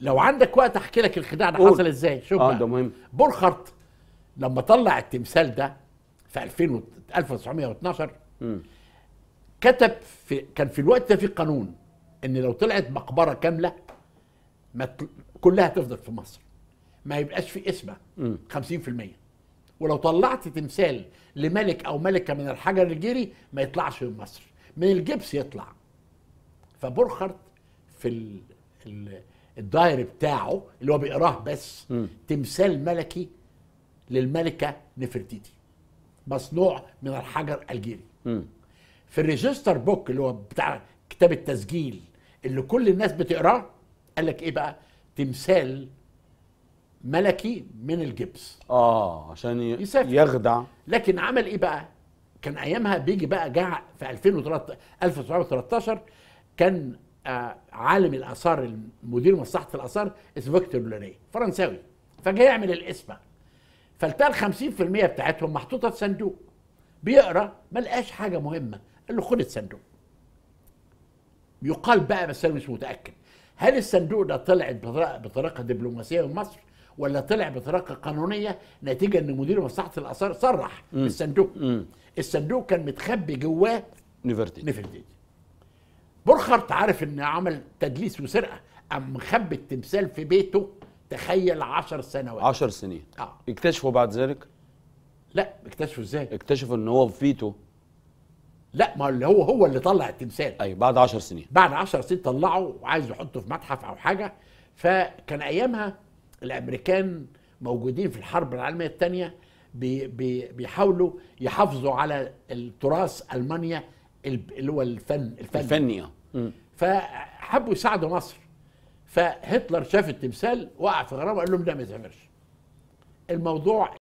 لو عندك وقت احكي لك الخداع ده حصل ازاي شوف اه ده مهم بورخرت لما طلع التمثال ده في 2000 1912 كتب في كان في الوقت ده في قانون ان لو طلعت مقبره كامله ما كلها تفضل في مصر ما يبقاش في اسمه 50% ولو طلعت تمثال لملك او ملكه من الحجر الجيري ما يطلعش من مصر من الجبس يطلع فبورخرت في ال... ال... الدايري بتاعه اللي هو بيقراه بس م. تمثال ملكي للملكه نفرتيتي مصنوع من الحجر الجيري م. في الريجستر بوك اللي هو بتاع كتاب التسجيل اللي كل الناس بتقراه قال لك ايه بقى تمثال ملكي من الجبس اه عشان يسافر. يخدع لكن عمل ايه بقى كان ايامها بيجي بقى جاع في 2013 1913 كان آه، عالم الاثار مدير مصلحه الاثار اسمه فيكتور لوري فرنساوي فجاي يعمل القسمه فالتال ال 50% بتاعتهم محطوطه في صندوق بيقرا ما لقاش حاجه مهمه قال له خد الصندوق يقال بقى بس انا مش متاكد هل الصندوق ده طلع بطريقه دبلوماسيه من مصر ولا طلع بطريقه قانونيه نتيجه ان مدير مصلحه الاثار صرح بالصندوق الصندوق كان متخبي جواه نفرتيتي نفرتيتي بورخارت عارف ان عمل تدليس وسرقه قام مخبي التمثال في بيته تخيل 10 سنوات 10 سنين اه اكتشفوا بعد ذلك لا اكتشفوا ازاي اكتشفوا ان هو في فيتو لا ما اللي هو هو اللي طلع التمثال ايوه بعد 10 سنين بعد 10 سنين طلعه وعايز يحطه في متحف او حاجه فكان ايامها الامريكان موجودين في الحرب العالميه الثانيه بي بي بيحاولوا يحافظوا على التراث المانيا اللي هو الفن الفني الفني فحبوا يساعدوا مصر فهتلر شاف التمثال وقع في غرامه وقال لهم لا ما يتعملش الموضوع